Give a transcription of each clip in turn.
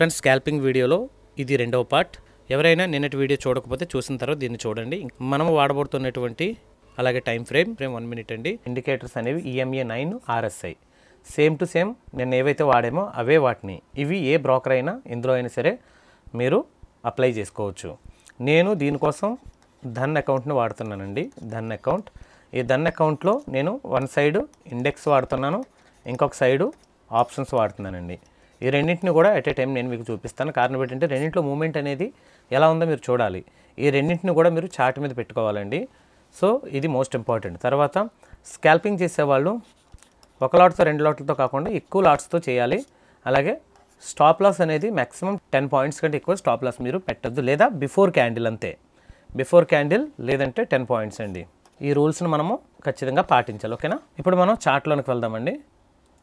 friends scalping వీడియోలో ఇది రెండవ పార్ట్ ఎవరైనా నిన్నటి వీడియో చూడకపోతే చూసిన తర్వాత దీన్ని చూడండి మనం వాడబడుతున్నటువంటి అలాగే time frame frame one minute అండి ఇండికేటర్స్ అనేవి EMA nine RSI same to same నేను ఏవైతే వాడామో అవే వాటిని ఇవి ఏ బ్రోకర్ అయినా ఇందులో అయినా సరే మీరు అప్లై చేసుకోవచ్చు నేను దీనికోసం ధన్ అకౌంట్ని వాడుతున్నానండి ధన్ అకౌంట్ ఈ ధన్ అకౌంట్లో నేను వన్ సైడ్ ఇండెక్స్ వాడుతున్నాను ఇంకొక సైడు ఆప్షన్స్ వాడుతున్నానండి ఈ రెండింటిని కూడా ఎట్ ఏ టైం నేను మీకు చూపిస్తాను కారణం ఏంటంటే రెండింటిలో మూమెంట్ అనేది ఎలా ఉందో మీరు చూడాలి ఈ రెండింటిని కూడా మీరు చార్ట్ మీద పెట్టుకోవాలండి సో ఇది మోస్ట్ ఇంపార్టెంట్ తర్వాత స్కాల్పింగ్ చేసేవాళ్ళు ఒక లాట్తో రెండు లాట్లతో కాకుండా ఎక్కువ లాట్స్తో చేయాలి అలాగే స్టాప్ లాస్ అనేది మ్యాక్సిమం టెన్ పాయింట్స్ కంటే ఎక్కువ స్టాప్ లాస్ మీరు పెట్టద్దు లేదా బిఫోర్ క్యాండిల్ అంతే బిఫోర్ క్యాండిల్ లేదంటే టెన్ పాయింట్స్ అండి ఈ రూల్స్ని మనము ఖచ్చితంగా పాటించాలి ఓకేనా ఇప్పుడు మనం చార్ట్లోనికి వెళ్దామండి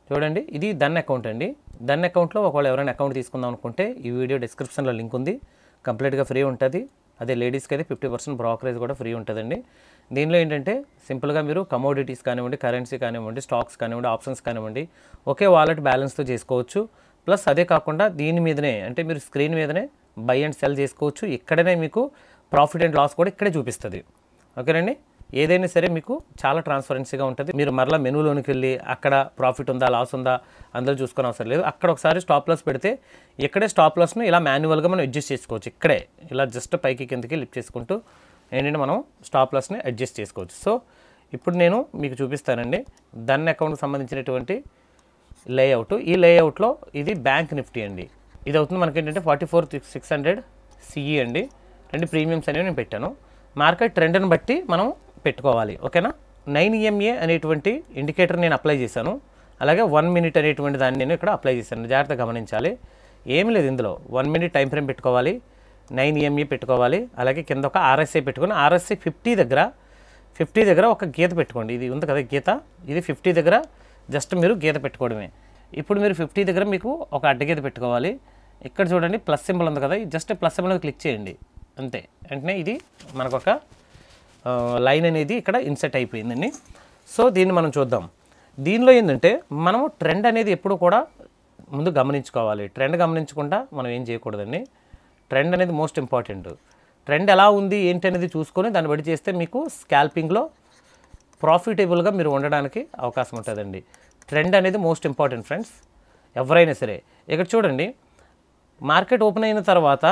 చూడండి ఇది దన్ అకౌంట్ అండి దన్ అకౌంట్లో ఒకవేళ ఎవరైనా అకౌంట్ తీసుకుందాం అనుకుంటే ఈ వీడియో డిస్క్రిప్షన్లో లింక్ ఉంది కంప్లీట్గా ఫ్రీ ఉంటుంది అదే లేడీస్కి అయితే ఫిఫ్టీ పర్సెంట్ బ్రోకరేజ్ కూడా ఫ్రీ ఉంటుందండి దీనిలో ఏంటంటే సింపుల్గా మీరు కమోడిటీస్ కానివ్వండి కరెన్సీ కానివ్వండి స్టాక్స్ కానివ్వండి ఆప్షన్స్ కానివ్వండి ఒకే వాలెట్ బ్యాలెన్స్తో చేసుకోవచ్చు ప్లస్ అదే కాకుండా దీని మీదనే అంటే మీరు స్క్రీన్ మీదనే బై అండ్ సెల్ చేసుకోవచ్చు ఇక్కడనే మీకు ప్రాఫిట్ అండ్ లాస్ కూడా ఇక్కడే చూపిస్తుంది ఓకేనండి ఏదైనా సరే మీకు చాలా ట్రాన్స్పరెన్సీగా ఉంటుంది మీరు మరలా మెనూలోనికి వెళ్ళి అక్కడ ప్రాఫిట్ ఉందా లాస్ ఉందా అందరూ చూసుకునే అవసరం లేదు అక్కడ ఒకసారి స్టాప్ లాస్ పెడితే ఇక్కడే స్టాప్ లాస్ను ఇలా మాన్యువల్గా మనం అడ్జస్ట్ చేసుకోవచ్చు ఇక్కడే ఇలా జస్ట్ పైకి కిందకి లిఫ్ట్ చేసుకుంటూ ఏంటంటే మనం స్టాప్ లాస్ని అడ్జస్ట్ చేసుకోవచ్చు సో ఇప్పుడు నేను మీకు చూపిస్తానండి దన్ అకౌంట్కి సంబంధించినటువంటి లేఅవుట్ ఈ లేఅవుట్లో ఇది బ్యాంక్ నిఫ్టీ అండి ఇది అవుతుంది మనకి ఏంటంటే forty four six hundred CE అండి రెండు ప్రీమియమ్స్ అనేవి నేను పెట్టాను మార్కెట్ ట్రెండ్ని బట్టి మనం పెట్టుకోవాలి ఓకేనా నైన్ ఈఎంఏ e అనేటువంటి ఇండికేటర్ నేను అప్లై చేశాను అలాగే వన్ మినిట్ అనేటువంటి దాన్ని నేను ఇక్కడ అప్లై చేశాను జాగ్రత్త గమనించాలి ఏమి లేదు ఇందులో వన్ మినిట్ టైం ఫ్రేమ్ పెట్టుకోవాలి నైన్ ఈఎంఏ e పెట్టుకోవాలి అలాగే కింద ఒక ఆర్ఎస్ఐ పెట్టుకుని ఆర్ఎస్ఐ ఫిఫ్టీ దగ్గర ఫిఫ్టీ దగ్గర ఒక గీత పెట్టుకోండి ఇది ఉంది కదా గీత ఇది ఫిఫ్టీ దగ్గర జస్ట్ మీరు గీత పెట్టుకోవడమే ఇప్పుడు మీరు ఫిఫ్టీ దగ్గర మీకు ఒక అడ్డగీత పెట్టుకోవాలి ఇక్కడ చూడండి ప్లస్ సింబల్ ఉంది కదా జస్ట్ ప్లస్ సింబల్ క్లిక్ చేయండి అంతే వెంటనే ఇది మనకొక లైన్ అనేది ఇక్కడ ఇన్సెట్ అయిపోయిందండి సో దీన్ని మనం చూద్దాం దీనిలో ఏంటంటే మనం ట్రెండ్ అనేది ఎప్పుడు కూడా ముందు గమనించుకోవాలి ట్రెండ్ గమనించకుండా మనం ఏం చేయకూడదండి ట్రెండ్ అనేది మోస్ట్ ఇంపార్టెంట్ ట్రెండ్ ఎలా ఉంది ఏంటి అనేది చూసుకొని దాన్ని బట్టి చేస్తే మీకు స్కాల్పింగ్లో ప్రాఫిటబుల్గా మీరు ఉండడానికి అవకాశం ఉంటుందండి ట్రెండ్ అనేది మోస్ట్ ఇంపార్టెంట్ ఫ్రెండ్స్ ఎవరైనా సరే ఇక్కడ చూడండి మార్కెట్ ఓపెన్ అయిన తర్వాత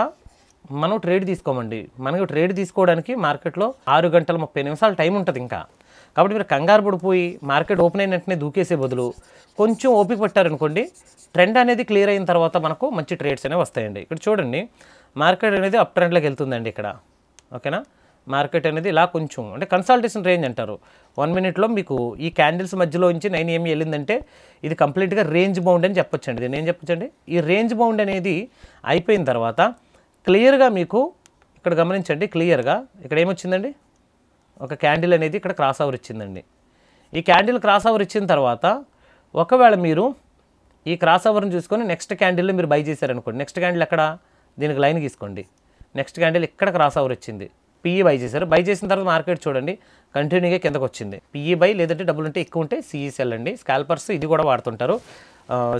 మనం ట్రేడ్ తీసుకోమండి మనకి ట్రేడ్ తీసుకోవడానికి మార్కెట్లో ఆరు గంటల ముప్పై నిమిషాలు టైం ఉంటుంది ఇంకా కాబట్టి మీరు కంగారు పడిపోయి మార్కెట్ ఓపెన్ అయిన వెంటనే దూకేసే బదులు కొంచెం ఓపిక పట్టారనుకోండి ట్రెండ్ అనేది క్లియర్ అయిన తర్వాత మనకు మంచి ట్రేడ్స్ అనేవి వస్తాయండి ఇక్కడ చూడండి మార్కెట్ అనేది అప్ ట్రెండ్లోకి వెళ్తుందండి ఇక్కడ ఓకేనా మార్కెట్ అనేది ఇలా కొంచెం అంటే కన్సల్టేషన్ రేంజ్ అంటారు వన్ మినిట్లో మీకు ఈ క్యాండిల్స్ మధ్యలో నుంచి నైన్ ఏమి వెళ్ళిందంటే ఇది కంప్లీట్గా రేంజ్ బౌండ్ అని చెప్పొచ్చండి దీన్ని ఏం చెప్పొచ్చండి ఈ రేంజ్ బౌండ్ అనేది అయిపోయిన తర్వాత క్లియర్గా మీకు ఇక్కడ గమనించండి క్లియర్గా ఇక్కడ ఏమొచ్చిందండి ఒక క్యాండిల్ అనేది ఇక్కడ క్రాస్ ఓవర్ ఇచ్చిందండి ఈ క్యాండిల్ క్రాస్ ఓవర్ ఇచ్చిన తర్వాత ఒకవేళ మీరు ఈ క్రాస్ ఓవర్ని చూసుకొని నెక్స్ట్ క్యాండిల్ని మీరు బై చేశారనుకోండి నెక్స్ట్ క్యాండిల్ ఎక్కడ దీనికి లైన్ గీసుకోండి నెక్స్ట్ క్యాండిల్ ఇక్కడ క్రాస్ ఓవర్ వచ్చింది పిఈ e బై చేశారు బై చేసిన తర్వాత మార్కెట్ చూడండి కంటిన్యూగా కిందకు వచ్చింది పిఈ e బై లేదంటే డబ్బులు ఉంటే ఎక్కువ ఉంటే సిఈసెల్ e అండి స్కాల్పర్స్ ఇది కూడా వాడుతుంటారు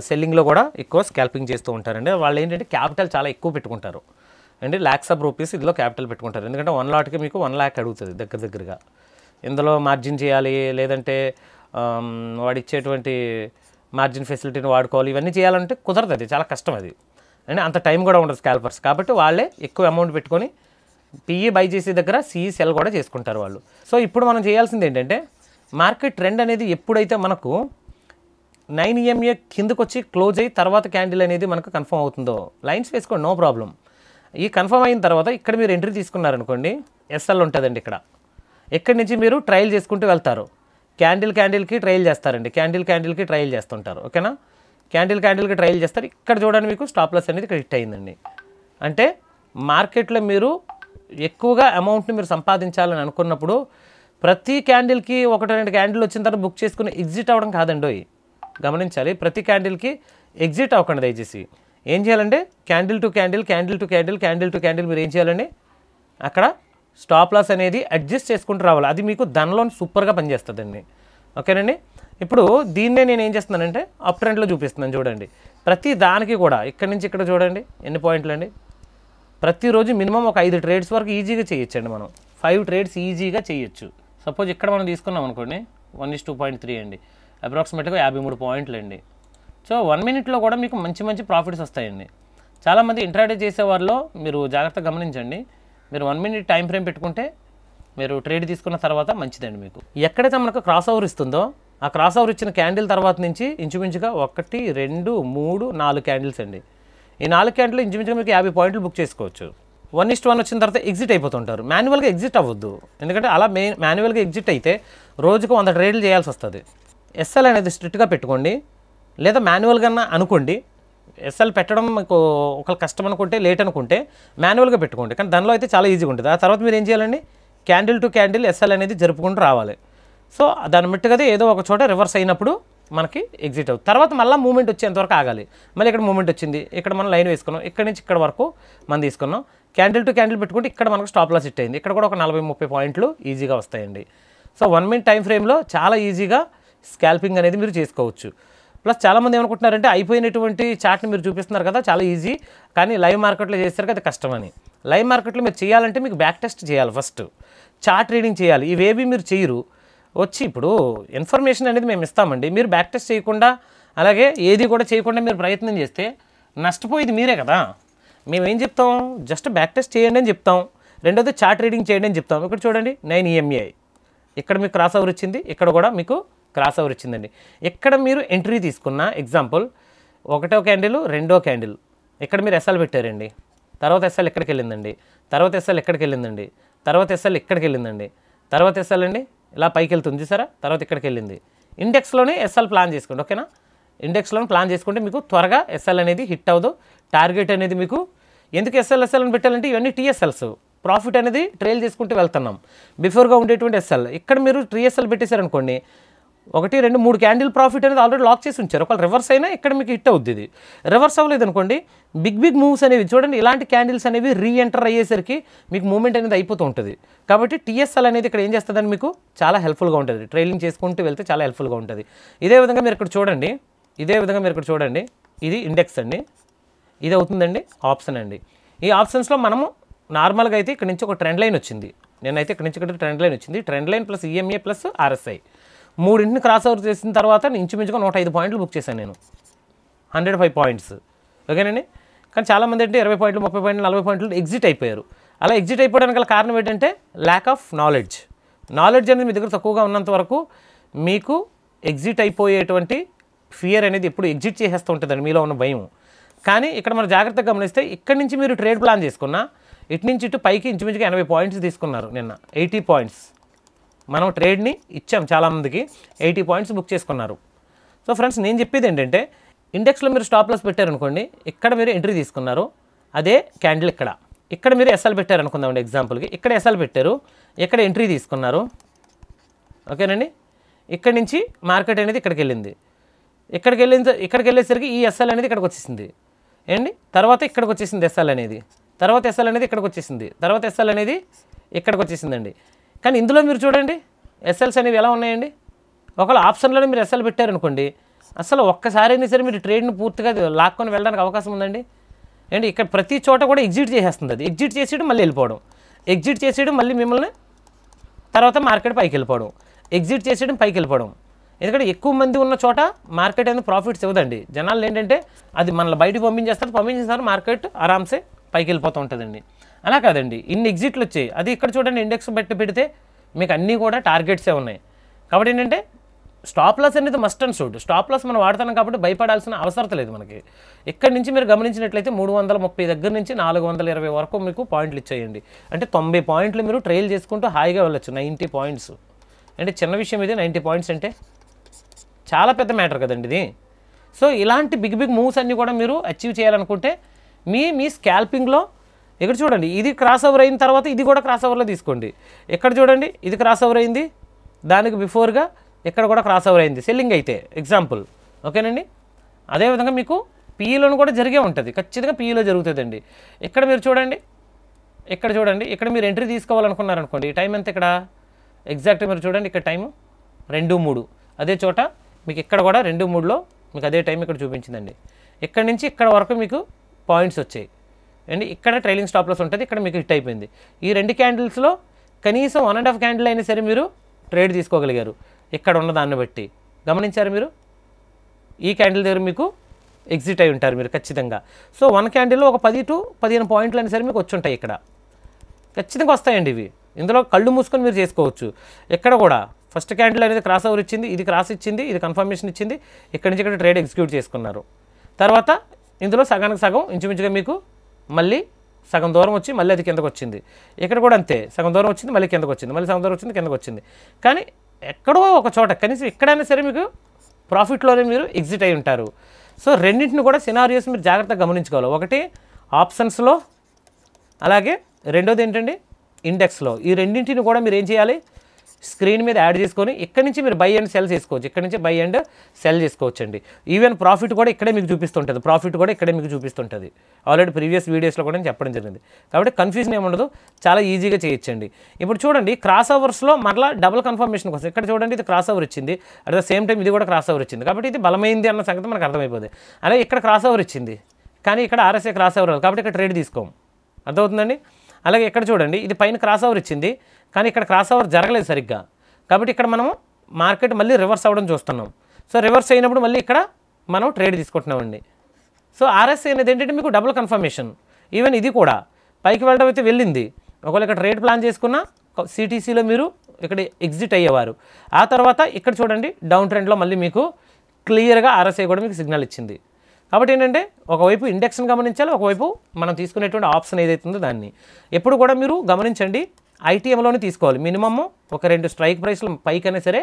సెల్లింగ్లో కూడా ఎక్కువ స్కాల్పింగ్ చేస్తూ ఉంటారండి వాళ్ళు ఏంటంటే క్యాపిటల్ చాలా ఎక్కువ పెట్టుకుంటారు అంటే ల్యాక్స్ ఆఫ్ రూపీస్ ఇందులో క్యాపిటల్ పెట్టుకుంటారు ఎందుకంటే వన్ లాట్కి మీకు వన్ ల్యాక్ అడుగుతుంది దగ్గర దగ్గరగా ఇందులో మార్జిన్ చేయాలి లేదంటే వాడు ఇచ్చేటువంటి మార్జిన్ ఫెసిలిటీని వాడుకోవాలి ఇవన్నీ చేయాలంటే కుదరదు అది చాలా కష్టం అది అండ్ అంత టైం కూడా ఉండదు స్కాల్పర్స్ కాబట్టి వాళ్ళే ఎక్కువ అమౌంట్ పెట్టుకొని పిఈ బై e చేసే దగ్గర సిఈ సెల్ e కూడా చేసుకుంటారు వాళ్ళు సో ఇప్పుడు మనం చేయాల్సింది ఏంటంటే మార్కెట్ ట్రెండ్ అనేది ఎప్పుడైతే మనకు నైన్ ఈఎంఏ కిందకు వచ్చి క్లోజ్ అయ్యి తర్వాత క్యాండిల్ అనేది మనకు కన్ఫర్మ్ అవుతుందో లైన్స్ వేసుకోండి నో ప్రాబ్లం ఈ కన్ఫర్మ్ అయిన తర్వాత ఇక్కడ మీరు ఎంట్రీ తీసుకున్నారనుకోండి ఎస్ఎల్ ఉంటుందండి ఇక్కడ ఇక్కడి నుంచి మీరు ట్రయల్ చేసుకుంటూ వెళ్తారు క్యాండిల్ క్యాండిల్కి ట్రయల్ చేస్తారండి క్యాండిల్ క్యాండిల్కి ట్రయల్ చేస్తుంటారు ఓకేనా క్యాండిల్ క్యాండిల్కి ట్రయల్ చేస్తారు ఇక్కడ చూడండి మీకు స్టాప్ అనేది క్రెడిట్ అయిందండి అంటే మార్కెట్లో మీరు ఎక్కువగా అమౌంట్ని మీరు సంపాదించాలని అనుకున్నప్పుడు ప్రతి క్యాండిల్కి ఒకటి రెండు క్యాండిల్ వచ్చిన తర్వాత బుక్ చేసుకుని ఎగ్జిట్ అవ్వడం కాదండి గమనించాలి ప్రతి క్యాండిల్కి ఎగ్జిట్ అవ్వకండి దయచేసి ఏం చేయాలంటే candle to candle candle to candle candle to candle మీరు ఏం చేయాలండి అక్కడ స్టాప్ లాస్ అనేది అడ్జస్ట్ చేసుకుంటూ రావాలి అది మీకు ధనలోన్ సూపర్గా పనిచేస్తుందండి ఓకేనండి ఇప్పుడు దీన్నే నేను ఏం చేస్తున్నానంటే అప్ ట్రెండ్లో చూపిస్తున్నాను చూడండి ప్రతి దానికి కూడా ఇక్కడ నుంచి ఇక్కడ చూడండి ఎన్ని పాయింట్లు అండి ప్రతిరోజు మినిమం ఒక ఐదు ట్రేడ్స్ వరకు ఈజీగా చేయొచ్చండి మనం ఫైవ్ ట్రేడ్స్ ఈజీగా చేయొచ్చు సపోజ్ ఇక్కడ మనం తీసుకున్నాం అనుకోండి one is two point three అండి అప్రాక్సిమేట్గా యాభై మూడు పాయింట్లు అండి సో వన్ మినిట్లో కూడా మీకు మంచి మంచి ప్రాఫిట్స్ వస్తాయండి చాలామంది ఇంట్రాడే చేసేవారిలో మీరు జాగ్రత్త గమనించండి మీరు వన్ మినిట్ టైం ఫ్రేమ్ పెట్టుకుంటే మీరు ట్రేడ్ తీసుకున్న తర్వాత మంచిదండి మీకు ఎక్కడైతే మనకు క్రాస్ ఓవర్ ఇస్తుందో ఆ క్రాస్ ఓవర్ ఇచ్చిన క్యాండిల్ తర్వాత నుంచి ఇంచుమించుగా ఒకటి రెండు మూడు నాలుగు క్యాండిల్స్ అండి ఈ నాలుగు క్యాండిల్ ఇంచుమించుగా మీకు యాభై పాయింట్లు బుక్ చేసుకోవచ్చు వన్ ఇస్ట్ వన్ వచ్చిన తర్వాత ఎగ్జిట్ అయిపోతుంటారు మాన్యువల్గా ఎగ్జిట్ అవ్వద్దు ఎందుకంటే అలా మే మాన్యువల్గా ఎగ్జిట్ అయితే రోజుకు వంద ట్రేడ్లు చేయాల్సి వస్తుంది ఎస్ఎల్ అనేది స్ట్రిక్ట్గా పెట్టుకోండి లేదా మాన్యువల్గా అనుకోండి ఎస్ఎల్ పెట్టడం మీకు ఒక కష్టం అనుకుంటే లేట్ అనుకుంటే మాన్యువల్గా పెట్టుకోండి కానీ దానిలో అయితే చాలా ఈజీగా ఉంటుంది ఆ తర్వాత మీరు ఏం చేయాలండి క్యాండిల్ టు క్యాండిల్ ఎస్ఎల్ అనేది జరుపుకుంటూ రావాలి సో దాని మిట్టుగా ఏదో ఒక చోట రివర్స్ అయినప్పుడు మనకి ఎగ్జిట్ అవుతుంది తర్వాత మళ్ళీ మూమెంట్ వచ్చేంతవరకు ఆగాలి మళ్ళీ ఇక్కడ మూమెంట్ వచ్చింది ఇక్కడ మనం లైన్ వేసుకున్నాం ఇక్కడ నుంచి ఇక్కడ వరకు మనం తీసుకున్నాం క్యాండిల్ టు క్యాండిల్ పెట్టుకుంటే ఇక్కడ మనకు స్టాప్ లాస్ ఇట్ అయింది ఇక్కడ కూడా ఒక నలభై ముప్పై పాయింట్లు ఈజీగా వస్తాయండి సో వన్ మినిట్ టైం ఫ్రేమ్లో చాలా ఈజీగా స్కాల్పింగ్ అనేది మీరు చేసుకోవచ్చు ప్లస్ చాలామంది ఏమనుకుంటున్నారంటే అయిపోయినటువంటి చాట్ని మీరు చూపిస్తున్నారు కదా చాలా ఈజీ కానీ లైవ్ మార్కెట్లో చేస్తారు కదా కష్టమని లైవ్ మార్కెట్లో మీరు చేయాలంటే మీకు బ్యాక్ టెస్ట్ చేయాలి ఫస్ట్ చార్ట్ రీడింగ్ చేయాలి ఇవేవి మీరు చేయరు వచ్చి ఇప్పుడు ఇన్ఫర్మేషన్ అనేది మేము ఇస్తామండి మీరు బ్యాక్ టెస్ట్ చేయకుండా అలాగే ఏది కూడా చేయకుండా మీరు ప్రయత్నం చేస్తే నష్టపోయేది మీరే కదా మేమేం చెప్తాం జస్ట్ బ్యాక్ టెస్ట్ చేయండి అని చెప్తాం రెండోది చార్ట్ రీడింగ్ చేయండి అని చెప్తాం ఇక్కడ చూడండి నైన్ ఈఎంఏ ఇక్కడ మీకు క్రాస్ ఓవర్ వచ్చింది ఇక్కడ కూడా మీకు క్రాస్ ఓవర్ వచ్చిందండి ఎక్కడ మీరు ఎంట్రీ తీసుకున్న ఎగ్జాంపుల్ ఒకటో క్యాండిల్ రెండో క్యాండిల్ ఎక్కడ మీరు ఎస్ఎల్ పెట్టారండి తర్వాత ఎస్ఎల్ ఎక్కడికి వెళ్ళిందండి తర్వాత ఎస్ఎల్ ఎక్కడికి వెళ్ళిందండి తర్వాత ఎస్ఎల్ ఎక్కడికి వెళ్ళిందండి తర్వాత ఎస్ఎల్ అండి ఇలా పైకి వెళ్తుంది సరే తర్వాత ఇక్కడికి వెళ్ళింది ఇండెక్స్లోనే ఎస్ఎల్ ప్లాన్ చేసుకోండి ఓకేనా ఇండెక్స్లోనే ప్లాన్ చేసుకుంటే మీకు త్వరగా ఎస్ఎల్ అనేది హిట్ అవ్వదు టార్గెట్ అనేది మీకు ఎందుకు ఎస్ఎల్ ఎస్ఎల్ అని పెట్టాలంటే ఇవన్నీ టీఎస్ఎల్స్ ప్రాఫిట్ అనేది ట్రైల్ చేసుకుంటూ వెళ్తున్నాం బిఫోర్గా ఉండేటువంటి ఎస్ఎల్ ఇక్కడ మీరు టీఎస్ఎల్ పెట్టేశారనుకోండి ఒకటి రెండు మూడు క్యాండిల్ ప్రాఫిట్ అనేది ఆల్రెడీ లాక్ చేసి ఉంచారు ఒకవేళ రివర్స్ అయినా ఇక్కడ మీకు హిట్ అవుద్ది ఇది రివర్స్ అవ్వలేదు అనుకోండి బిగ్ బిగ్ మూవ్స్ అనేవి చూడండి ఇలాంటి క్యాండిల్స్ అనేవి రీ ఎంటర్ అయ్యేసరికి మీకు మూమెంట్ అనేది అయిపోతూ ఉంటుంది కాబట్టి టీఎస్ఎల్ అనేది ఇక్కడ ఏం చేస్తుందని మీకు చాలా హెల్ప్ఫుల్గా ఉంటుంది ట్రైలింగ్ చేసుకుంటూ వెళ్తే చాలా హెల్ప్ఫుల్గా ఉంటుంది ఇదే విధంగా మీరు ఇక్కడ చూడండి ఇదే విధంగా మీరు ఇక్కడ చూడండి ఇది ఇండెక్స్ అండి ఇది అవుతుందండి ఆప్షన్ అండి ఈ ఆప్షన్స్లో మనము నార్మల్గా అయితే ఇక్కడ నుంచి ఒక ట్రెండ్ లైన్ వచ్చింది నేనైతే ఇక్కడ నుంచి ఇక్కడ ట్రెండ్ లైన్ వచ్చింది trend line plus EMA plus RSI మూడింటిని క్రాస్ ఓవర్ చేసిన తర్వాత ఇంచుమించుగా నూట ఐదు పాయింట్లు బుక్ చేశాను నేను హండ్రెడ్ ఫైవ్ పాయింట్స్ ఓకేనండి కానీ చాలామంది అంటే ఇరవై పాయింట్లు ముప్పై పాయింట్లు నలభై పాయింట్లు ఎగ్జిట్ అయిపోయారు అలా ఎగ్జిట్ అయిపోవడానికి గల కారణం ఏంటంటే ల్యాక్ ఆఫ్ నాలెడ్జ్ నాలెడ్జ్ అనేది మీ దగ్గర తక్కువగా ఉన్నంత వరకు మీకు ఎగ్జిట్ అయిపోయేటువంటి ఫియర్ అనేది ఎప్పుడు ఎగ్జిట్ చేసేస్తూ ఉంటుందండి మీలో ఉన్న భయం కానీ ఇక్కడ మనం జాగ్రత్తగా గమనిస్తే ఇక్కడి నుంచి మీరు ట్రేడ్ ప్లాన్ చేసుకున్నా ఇటు నుంచి ఇటు పైకి ఇంచుమించుగా ఎనభై పాయింట్స్ తీసుకున్నారు నిన్న ఎయిటీ పాయింట్స్ మనం ట్రేడ్ని ఇచ్చాం చాలామందికి ఎయిటీ పాయింట్స్ బుక్ చేసుకున్నారు సో ఫ్రెండ్స్ నేను చెప్పేది ఏంటంటే ఇండెక్స్లో మీరు స్టాప్ లాస్ పెట్టారనుకోండి ఇక్కడ మీరు ఎంట్రీ తీసుకున్నారు అదే క్యాండిల్ ఇక్కడ ఇక్కడ మీరు ఎస్ఎల్ పెట్టారనుకుందామండి ఎగ్జాంపుల్కి ఇక్కడ ఎస్ఎల్ పెట్టారు ఇక్కడ ఎంట్రీ తీసుకున్నారు ఓకేనండి ఇక్కడ నుంచి మార్కెట్ అనేది ఇక్కడికి వెళ్ళింది ఇక్కడికి వెళ్ళిన ఇక్కడికి వెళ్ళేసరికి ఈ ఎస్ఎల్ అనేది ఇక్కడికి వచ్చేసింది ఏండి తర్వాత ఇక్కడికి వచ్చేసింది ఎస్ఎల్ అనేది తర్వాత ఎస్ఎల్ అనేది ఇక్కడికి వచ్చేసింది తర్వాత ఎస్ఎల్ అనేది ఇక్కడికి వచ్చేసిందండి కానీ ఇందులో మీరు చూడండి ఎస్ఎల్స్ అనేవి ఎలా ఉన్నాయండి ఒకవేళ ఆప్షన్లోనే మీరు ఎస్ఎల్ పెట్టారనుకోండి అసలు అయినా సరే మీరు ట్రేడ్ని పూర్తిగా లాక్కొని వెళ్ళడానికి అవకాశం ఉందండి అండ్ ఇక్కడ ప్రతి చోట కూడా ఎగ్జిట్ చేసేస్తుంది అది ఎగ్జిట్ చేసేయడం మళ్ళీ వెళ్ళిపోవడం ఎగ్జిట్ చేసేయడం మళ్ళీ మిమ్మల్ని తర్వాత మార్కెట్ పైకి వెళ్ళిపోవడం ఎగ్జిట్ చేసేయడం పైకి వెళ్ళిపోవడం ఎందుకంటే ఎక్కువ మంది ఉన్న చోట మార్కెట్ అనేది ప్రాఫిట్స్ ఇవ్వదండి జనాలు ఏంటంటే అది మనల్ని బయటకు పంపించేస్తారు పంపించేస్తారు మార్కెట్ ఆరామ్సే పైకి వెళ్ళిపోతూ ఉంటుందండి అలా కాదండి ఇన్ని ఎగ్జిట్లు వచ్చాయి అది ఇక్కడ చూడండి ఇండెక్స్ బట్టి పెడితే మీకు అన్నీ కూడా టార్గెట్సే ఉన్నాయి కాబట్టి ఏంటంటే స్టాప్ లాస్ అనేది must and should stop loss మనం వాడుతున్నాం కాబట్టి భయపడాల్సిన అవసరం లేదు మనకి ఇక్కడ నుంచి మీరు గమనించినట్లయితే మూడు వందల ముప్పై దగ్గర నుంచి నాలుగు వందల ఇరవై వరకు మీకు పాయింట్లు ఇచ్చేయండి అంటే తొంభై పాయింట్లు మీరు ట్రైల్ చేసుకుంటూ హాయిగా వెళ్ళొచ్చు నైంటీ పాయింట్స్ అంటే చిన్న విషయం ఇది నైంటీ పాయింట్స్ అంటే చాలా పెద్ద మ్యాటర్ కదండి ఇది సో ఇలాంటి బిగ్ బిగ్ మూవ్స్ అన్నీ కూడా మీరు అచీవ్ చేయాలనుకుంటే మీ మీ స్కాల్పింగ్లో ఇక్కడ చూడండి ఇది క్రాస్ ఓవర్ అయిన తర్వాత ఇది కూడా క్రాస్ ఓవర్లో తీసుకోండి ఎక్కడ చూడండి ఇది క్రాస్ ఓవర్ అయింది దానికి బిఫోర్గా ఇక్కడ కూడా క్రాస్ ఓవర్ అయింది సెల్లింగ్ అయితే ఎగ్జాంపుల్ ఓకేనండి అదేవిధంగా మీకు పీఈలోను e కూడా జరిగే ఉంటుంది ఖచ్చితంగా పీఈలో e జరుగుతుందండి ఇక్కడ మీరు చూడండి ఇక్కడ చూడండి ఇక్కడ మీరు ఎంట్రీ తీసుకోవాలనుకున్నారనుకోండి టైం ఎంత ఇక్కడ ఎగ్జాక్ట్ మీరు చూడండి ఇక్కడ టైం రెండు మూడు అదే చోట మీకు ఇక్కడ కూడా రెండు మూడులో మీకు అదే టైం ఇక్కడ చూపించిందండి ఇక్కడ నుంచి ఇక్కడ వరకు మీకు పాయింట్స్ వచ్చాయి అండ్ ఇక్కడ ట్రైలింగ్ స్టాప్లస్ ఉంటుంది ఇక్కడ మీకు హిట్ అయిపోయింది ఈ రెండు క్యాండిల్స్లో కనీసం వన్ అండ్ హాఫ్ క్యాండిల్ అయినా సరే మీరు ట్రేడ్ తీసుకోగలిగారు ఇక్కడ ఉన్న దాన్ని బట్టి గమనించారు మీరు ఈ క్యాండిల్ దగ్గర మీకు ఎగ్జిట్ అయి ఉంటారు మీరు ఖచ్చితంగా సో వన్ క్యాండిల్లో ఒక పది టు పదిహేను పాయింట్లు అయినా సరే మీకు వచ్చి ఉంటాయి ఇక్కడ ఖచ్చితంగా వస్తాయండి ఇవి ఇందులో కళ్ళు మూసుకొని మీరు చేసుకోవచ్చు ఎక్కడ కూడా ఫస్ట్ క్యాండిల్ అనేది క్రాస్ ఓవర్ ఇచ్చింది ఇది క్రాస్ ఇచ్చింది ఇది కన్ఫర్మేషన్ ఇచ్చింది ఇక్కడి నుంచి ఇక్కడ ట్రేడ్ ఎగ్జిక్యూట్ చేసుకున్నారు తర్వాత ఇందులో సగానికి సగం ఇంచుమించుగా మీకు మళ్ళీ సగం దూరం వచ్చి మళ్ళీ అది కిందకు వచ్చింది ఇక్కడ కూడా అంతే సగం దూరం వచ్చింది మళ్ళీ కిందకు వచ్చింది మళ్ళీ సగం దూరం వచ్చింది కిందకు వచ్చింది కానీ ఎక్కడో ఒక చోట కనీసం ఎక్కడైనా సరే మీకు ప్రాఫిట్లోనే మీరు ఎగ్జిట్ అయి ఉంటారు సో రెండింటిని కూడా సినారియోస్ మీరు జాగ్రత్తగా గమనించుకోవాలి ఒకటి ఆప్షన్స్లో అలాగే రెండోది ఏంటండి ఇండెక్స్లో ఈ రెండింటిని కూడా మీరు ఏం చేయాలి స్క్రీన్ మీద యాడ్ చేసుకొని ఇక్కడ నుంచి మీరు బై అండ్ సెల్ చేసుకోవచ్చు ఇక్కడ నుంచి బై అండ్ సెల్ చేసుకోవచ్చు అండి ఈవెన్ ప్రాఫిట్ కూడా ఇక్కడే మీకు చూపిస్తుంటుంది ప్రాఫిట్ కూడా ఇక్కడే మీకు చూపిస్తుంటుంది ఆల్రెడీ ప్రీవియస్ వీడియోస్లో కూడా నేను చెప్పడం జరిగింది కాబట్టి కన్ఫ్యూజన్ ఏముండదు చాలా ఈజీగా చేయొచ్చండి ఇప్పుడు చూడండి క్రాస్ అవర్స్లో మరలా డబుల్ కన్ఫర్మేషన్ కోసం ఇక్కడ చూడండి ఇది క్రాస్ ఓవర్ ఇచ్చింది అట్ ద సేమ్ టైం ఇది కూడా క్రాస్ ఓవర్ ఇచ్చింది కాబట్టి ఇది బలమైంది అన్న సంగతి మనకు అర్థమైపోతుంది అలాగే ఇక్కడ క్రాస్ ఓవర్ ఇచ్చింది కానీ ఇక్కడ ఆర్ఎస్ఏ క్రాస్ ఓవర్ కాబట్టి ఇక్కడ ట్రేడ్ తీసుకోము అర్థమవుతుందండి అలాగే ఇక్కడ చూడండి ఇది పైన క్రాస్ ఓవర్ ఇచ్చింది కానీ ఇక్కడ క్రాస్ ఓవర్ జరగలేదు సరిగ్గా కాబట్టి ఇక్కడ మనం మార్కెట్ మళ్ళీ రివర్స్ అవ్వడం చూస్తున్నాం సో రివర్స్ అయినప్పుడు మళ్ళీ ఇక్కడ మనం ట్రేడ్ తీసుకుంటున్నామండి సో ఆర్ఎస్ఐ అనేది ఏంటంటే మీకు డబుల్ కన్ఫర్మేషన్ ఈవెన్ ఇది కూడా పైకి వెళ్ళడం అయితే వెళ్ళింది ఒకవేళ ఇక్కడ ట్రేడ్ ప్లాన్ చేసుకున్న సిటీసీలో మీరు ఇక్కడ ఎగ్జిట్ అయ్యేవారు ఆ తర్వాత ఇక్కడ చూడండి డౌన్ ట్రెండ్లో మళ్ళీ మీకు క్లియర్గా ఆర్ఎస్ఐ కూడా మీకు సిగ్నల్ ఇచ్చింది కాబట్టి ఏంటంటే ఒకవైపు ఇండెక్స్ని గమనించాలి ఒకవైపు మనం తీసుకునేటువంటి ఆప్షన్ ఏదైతుందో దాన్ని ఎప్పుడు కూడా మీరు గమనించండి ఐటీఎంలోనే తీసుకోవాలి మినిమమ్ ఒక రెండు స్ట్రైక్ ప్రైస్లు పైకైనా సరే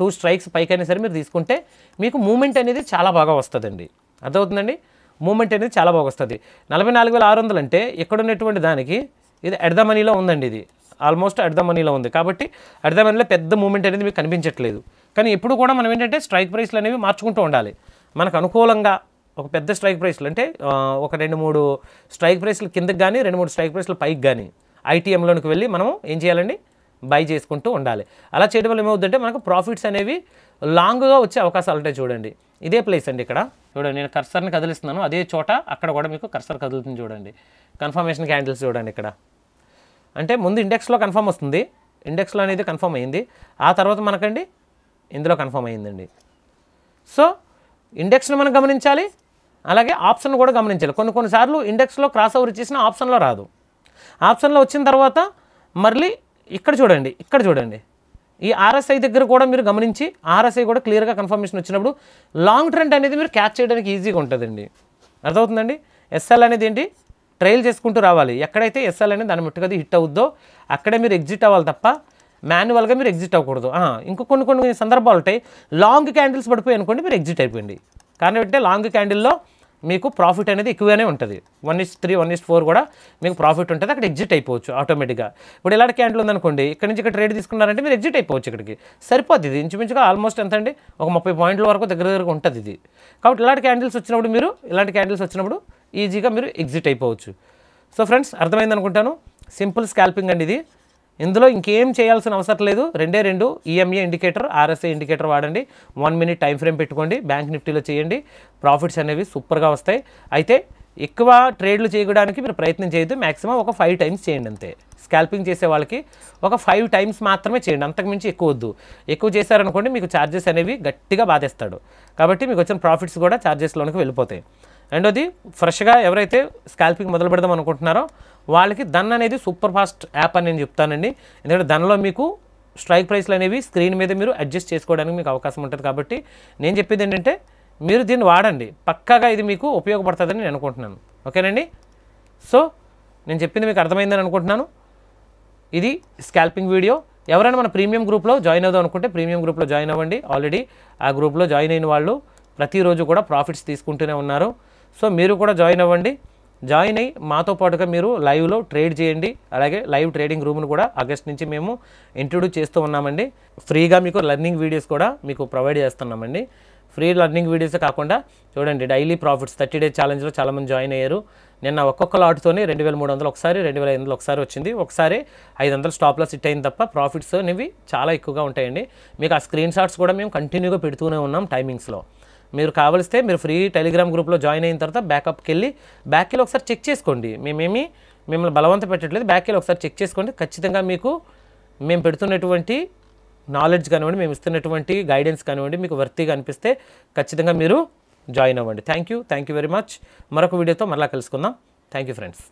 టూ స్ట్రైక్స్ పైకైనా సరే మీరు తీసుకుంటే మీకు మూమెంట్ అనేది చాలా బాగా వస్తుందండి అర్థమవుతుందండి మూమెంట్ అనేది చాలా బాగా వస్తుంది నలభై నాలుగు వేల ఆరు వందలు అంటే ఇక్కడ ఉన్నటువంటి దానికి ఇది ఎట్ ద మనీలో ఉందండి ఇది ఆల్మోస్ట్ అట్ ద మనీలో ఉంది కాబట్టి అట్ ద మనీలో పెద్ద మూమెంట్ అనేది మీకు కనిపించట్లేదు కానీ ఎప్పుడు కూడా మనం ఏంటంటే స్ట్రైక్ ప్రైస్లు అనేవి మార్చుకుంటూ ఉండాలి మనకు అనుకూలంగా ఒక పెద్ద స్ట్రైక్ ప్రైస్లు అంటే ఒక రెండు మూడు స్ట్రైక్ ప్రైస్లు కిందకి కానీ రెండు మూడు స్ట్రైక్ ప్రైస్లు పైకి కానీ ఐటీఎంలోనికి వెళ్ళి మనం ఏం చేయాలండి బై చేసుకుంటూ ఉండాలి అలా చేయడం వల్ల ఏమవుతుందంటే మనకు ప్రాఫిట్స్ అనేవి లాంగ్గా వచ్చే అవకాశాలు ఉంటాయి చూడండి ఇదే ప్లేస్ అండి ఇక్కడ చూడండి నేను కర్సర్ని కదిలిస్తున్నాను అదే చోట అక్కడ కూడా మీకు కర్సర్ కదులుతుంది చూడండి కన్ఫర్మేషన్ క్యాండిల్స్ చూడండి ఇక్కడ అంటే ముందు ఇండెక్స్లో కన్ఫర్మ్ వస్తుంది ఇండెక్స్లో అనేది కన్ఫర్మ్ అయింది ఆ తర్వాత మనకండి ఇందులో కన్ఫర్మ్ అయిందండి సో ఇండెక్స్ను మనం గమనించాలి అలాగే ఆప్షన్ కూడా గమనించాలి కొన్ని కొన్నిసార్లు ఇండెక్స్లో క్రాస్ ఓవర్ ఇచ్చేసిన ఆప్షన్లో రాదు ఆప్షన్లో వచ్చిన తర్వాత మళ్ళీ ఇక్కడ చూడండి ఇక్కడ చూడండి ఈ ఆర్ఎస్ఐ దగ్గర కూడా మీరు గమనించి ఆర్ఎస్ఐ కూడా క్లియర్గా కన్ఫర్మేషన్ వచ్చినప్పుడు లాంగ్ ట్రెండ్ అనేది మీరు క్యాచ్ చేయడానికి ఈజీగా ఉంటుందండి అర్థమవుతుందండి ఎస్ఎల్ అనేది ఏంటి ట్రయల్ చేసుకుంటూ రావాలి ఎక్కడైతే ఎస్ఎల్ అనేది దాని ముట్టుకది హిట్ అవుద్దో అక్కడే మీరు ఎగ్జిట్ అవ్వాలి తప్ప మాన్యువల్గా మీరు ఎగ్జిట్ అవ్వకూడదు ఇంకో కొన్ని కొన్ని సందర్భాలు ఉంటాయి లాంగ్ క్యాండిల్స్ పడిపోయి అనుకోండి మీరు ఎగ్జిట్ అయిపోయింది కానీ అంటే లాంగ్ క్యాండిల్లో మీకు ప్రాఫిట్ అనేది ఎక్కువగానే ఉంటుంది one is three one is four కూడా మీకు ప్రాఫిట్ ఉంటుంది అక్కడ ఎగ్జిట్ అయిపోవచ్చు ఆటోమేటిక్గా ఇప్పుడు ఇలాంటి క్యాండిల్ ఉందనుకోండి ఇక్కడ నుంచి ఇక్కడ ట్రేడ్ తీసుకున్నారంటే మీరు ఎగ్జిట్ అయిపోవచ్చు ఇక్కడికి సరిపోద్ది ఇది ఇంచుమించుగా ఆల్మోస్ట్ ఎంత అండి ఒక ముప్పై పాయింట్ల వరకు దగ్గర దగ్గర ఉంటుంది ఇది కాబట్టి ఇలాంటి క్యాండిల్స్ వచ్చినప్పుడు మీరు ఇలాంటి క్యాండిల్స్ వచ్చినప్పుడు ఈజీగా మీరు ఎగ్జిట్ అయిపోవచ్చు సో ఫ్రెండ్స్ అర్థమైంది అనుకుంటాను సింపుల్ స్కాల్పింగ్ అండి ఇది ఇందులో ఇంకేం చేయాల్సిన అవసరం లేదు రెండే రెండు ఈఎంఏ ఇండికేటర్ ఆర్ఎస్ఏ ఇండికేటర్ వాడండి వన్ మినిట్ టైం ఫ్రేమ్ పెట్టుకోండి బ్యాంక్ నిఫ్టీలో చేయండి ప్రాఫిట్స్ అనేవి సూపర్గా వస్తాయి అయితే ఎక్కువ ట్రేడ్లు చేయడానికి మీరు ప్రయత్నం చేయొద్దు మ్యాక్సిమం ఒక ఫైవ్ టైమ్స్ చేయండి అంతే స్కాల్పింగ్ చేసే వాళ్ళకి ఒక ఫైవ్ టైమ్స్ మాత్రమే చేయండి అంతకుమించి ఎక్కువ వద్దు ఎక్కువ చేశారనుకోండి మీకు ఛార్జెస్ అనేవి గట్టిగా బాధేస్తాడు కాబట్టి మీకు వచ్చిన ప్రాఫిట్స్ కూడా ఛార్జెస్లోనికి వెళ్ళిపోతాయి రెండోది ఫ్రెష్గా ఎవరైతే స్కాల్పింగ్ మొదలు పెడదాం అనుకుంటున్నారో వాళ్ళకి దన్ అనేది సూపర్ ఫాస్ట్ యాప్ అని నేను చెప్తానండి ఎందుకంటే దన్లో మీకు స్ట్రైక్ ప్రైస్లు అనేవి స్క్రీన్ మీద మీరు అడ్జస్ట్ చేసుకోవడానికి మీకు అవకాశం ఉంటుంది కాబట్టి నేను చెప్పేది ఏంటంటే మీరు దీన్ని వాడండి పక్కాగా ఇది మీకు ఉపయోగపడుతుందని నేను అనుకుంటున్నాను ఓకేనండి సో నేను చెప్పింది మీకు అర్థమైందని అనుకుంటున్నాను ఇది స్కాల్పింగ్ వీడియో ఎవరైనా మన ప్రీమియం గ్రూప్లో జాయిన్ అవుదాం అనుకుంటే ప్రీమియం గ్రూప్లో జాయిన్ అవ్వండి ఆల్రెడీ ఆ గ్రూప్లో జాయిన్ అయిన వాళ్ళు ప్రతిరోజు కూడా ప్రాఫిట్స్ తీసుకుంటూనే ఉన్నారు సో మీరు కూడా జాయిన్ అవ్వండి జాయిన్ అయ్యి మాతో పాటుగా మీరు లైవ్లో ట్రేడ్ చేయండి అలాగే లైవ్ ట్రేడింగ్ రూమ్ను కూడా ఆగస్ట్ నుంచి మేము ఇంట్రొడ్యూస్ చేస్తూ ఉన్నామండి ఫ్రీగా మీకు లర్నింగ్ వీడియోస్ కూడా మీకు ప్రొవైడ్ చేస్తున్నామండి ఫ్రీ లర్నింగ్ వీడియోస్ కాకుండా చూడండి డైలీ ప్రాఫిట్స్ థర్టీ డేస్ ఛాలెంజ్లో చాలామంది జాయిన్ అయ్యారు నిన్న ఒక్కొక్క లాట్తోనే రెండు వేల మూడు వందలు ఒకసారి రెండు వేల ఐదు వందలు ఒకసారి వచ్చింది ఒకసారి ఐదు వందలు స్టాప్లో సిట్ అయింది తప్ప ప్రాఫిట్స్ అనేవి చాలా ఎక్కువగా ఉంటాయండి మీకు ఆ స్క్రీన్ షాట్స్ కూడా మేము కంటిన్యూగా పెడుతూనే ఉన్నాం టైమింగ్స్లో మీరు కావలిస్తే మీరు ఫ్రీ టెలిగ్రామ్ గ్రూప్లో జాయిన్ అయిన తర్వాత బ్యాకప్కి వెళ్ళి బ్యాక్కి ఒకసారి చెక్ చేసుకోండి మేమేమి మిమ్మల్ని బలవంత పెట్టట్లేదు బ్యాక్కి ఒకసారి చెక్ చేసుకోండి ఖచ్చితంగా మీకు మేము పెడుతున్నటువంటి నాలెడ్జ్ కానివ్వండి మేము ఇస్తున్నటువంటి గైడెన్స్ కానివ్వండి మీకు వర్తీగా అనిపిస్తే ఖచ్చితంగా మీరు జాయిన్ అవ్వండి thank you thank you very much మరొక వీడియోతో మరలా కలుసుకుందాం థ్యాంక్ యూ ఫ్రెండ్స్